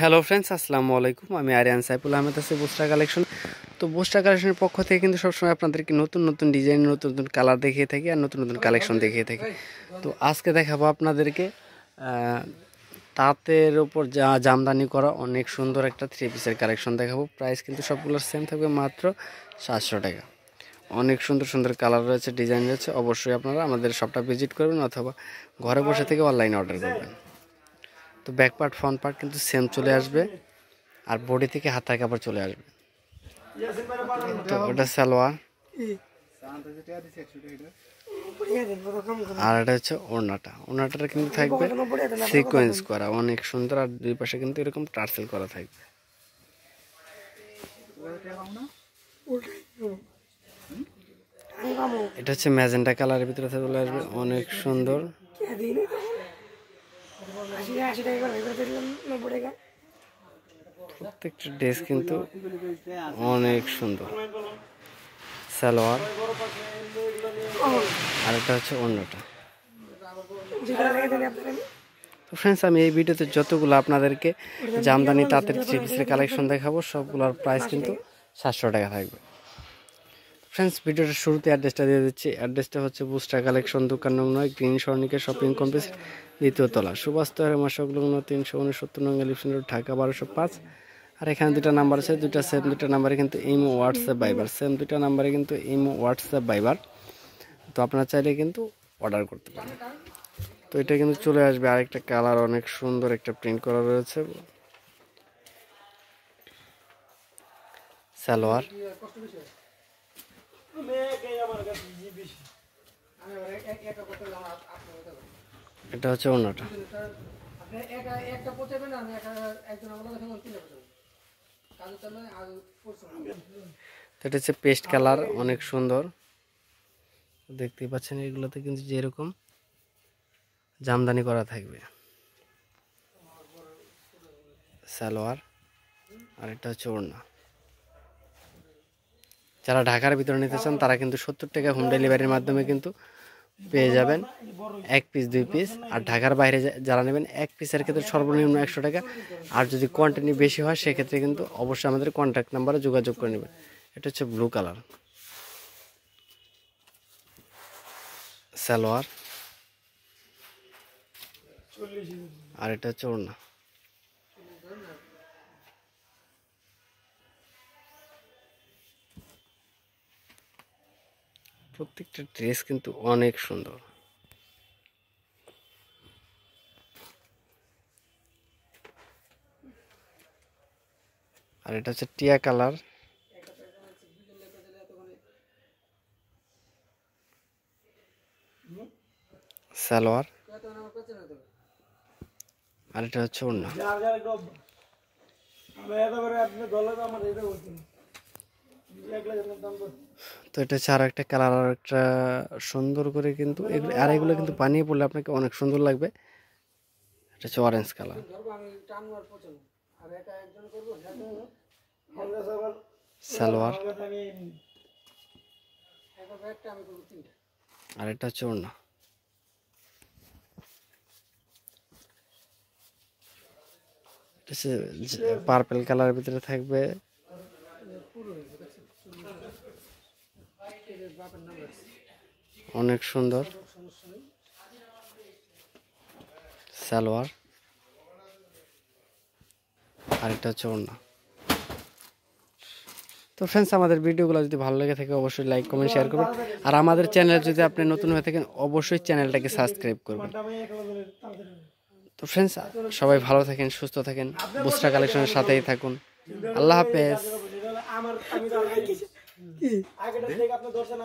hello friends আসসালামু আলাইকুম আমি আরিয়ান সাইফুল আহমেদ আছি বোস্টা কালেকশন তো বোস্টা কালেকশনের পক্ষ থেকে কিন্তু সবসময় আপনাদেরকে নতুন নতুন ডিজাইন নতুন নতুন কালার দেখিয়ে থাকি আর নতুন নতুন কালেকশন দেখিয়ে থাকি তো আজকে দেখাবো আপনাদেরকে তাঁতের ওপর যা জামদানি করা অনেক সুন্দর একটা থ্রি পিসের কালেকশন দেখাবো প্রাইস কিন্তু সবগুলোর সেম থাকবে মাত্র সাতশো টাকা অনেক সুন্দর সুন্দর কালার রয়েছে ডিজাইন রয়েছে অবশ্যই আপনারা আমাদের শপটা ভিজিট করবেন অথবা ঘরে বসে থেকে অনলাইনে অর্ডার করবেন তো ব্যাক পার্ট ফ্রন্ট পার্ট কিন্তু সেম চলে আসবে আর বডি থেকে হাতার কাপড় চলে আসবে তো ওটা সালোয়ার আর এটা হচ্ছে ওড়নাটা ওড়নাটা কিন্তু থাকবে সিকোয়েন্স করা অনেক সুন্দর আর দুই পাশে কিন্তু এরকম টার্সেল করা থাকবে এটা হচ্ছে ম্যাজেন্টা কালারের ভিতরে চলে আসবে অনেক সুন্দর প্রত্যেকটা ড্রেস কিন্তু অনেক সুন্দর সালোয়ার আরেকটা হচ্ছে অন্যটা তো ফ্রেন্ডস আমি এই ভিডিওতে যতগুলো আপনাদেরকে জামদানি তাঁতের চিপিসের কালেকশন দেখাবো সবগুলোর প্রাইস কিন্তু সাতশো টাকা থাকবে ফ্রেন্ডস ভিডিওটা শুরুতে অ্যাড্রেসটা দিয়ে দিচ্ছি অ্যাড্রেসটা হচ্ছে বুস্টার কালেকশন দোকান নং নয় গ্রিন স্বর্ণিকের শপিং কমপ্লেক্স দ্বিতীয় তলা সুবাস্তরের লগ্ন তিনশো উনসত্তর নং এলিপশন রোড ঢাকা বারোশো পাঁচ আর এখানে দুটা নাম্বার আছে দুটা সেম দুটা নাম্বারে কিন্তু ইমো হোয়াটসঅ্যাপ বাইবার সেম দুটা নাম্বারে কিন্তু ইমো হোয়াটসঅ্যাপ বাইবার তো আপনার চাইলে কিন্তু অর্ডার করতে পারেন তো এটা কিন্তু চলে আসবে আরেকটা কালার অনেক সুন্দর একটা প্রিন্ট করা রয়েছে সালোয়ার এটা হচ্ছে ওনাটা এটা হচ্ছে পেস্ট কালার অনেক সুন্দর দেখতেই পাচ্ছেন এগুলোতে কিন্তু যেরকম জামদানি করা থাকবে সালোয়ার আর এটা হচ্ছে ওড়না যারা ঢাকার ভিতরে নিতে চান তারা কিন্তু সত্তর টাকা হোম ডেলিভারির মাধ্যমে কিন্তু পেয়ে যাবেন এক পিস দুই পিস আর ঢাকার বাইরে যারা নেবেন এক পিসের ক্ষেত্রে সর্বনিম্ন একশো টাকা আর যদি কোয়ান্টিটি বেশি হয় সেক্ষেত্রে কিন্তু অবশ্যই আমাদের কন্ট্যাক্ট নাম্বারে যোগাযোগ করে নেবেন এটা হচ্ছে ব্লু কালার সালোয়ার আর এটা হচ্ছে ওড়না প্রত্যেকটা ড্রেস কিন্তু অনেক সুন্দর আর এটা হচ্ছে টিয়া কালার সালোয়ার আর এটা হচ্ছে অন্য তো এটা হচ্ছে আর একটা কালার আর একটা সুন্দর করে কিন্তু আর এগুলো কিন্তু বানিয়ে পড়লে আপনাকে অনেক সুন্দর লাগবে এটা হচ্ছে অরেঞ্জ কালার সালোয়ার আর এটা হচ্ছে ওড়না পার্পেল কালারের ভিতরে থাকবে অনেক সুন্দর সালোয়ার আরেকটা হচ্ছে তো ফ্রেন্ডস আমাদের ভিডিওগুলো যদি ভালো লেগে থাকে অবশ্যই লাইক কমেন্ট শেয়ার করবেন আর আমাদের চ্যানেল যদি আপনি নতুন হয়ে থাকেন অবশ্যই চ্যানেলটাকে সাবস্ক্রাইব করবেন তো ফ্রেন্ডস সবাই ভালো থাকেন সুস্থ থাকেন বুস্টা কালেকশনের সাথেই থাকুন আল্লাহ হাফেজ কি আগে দেখে আপনি দর্শন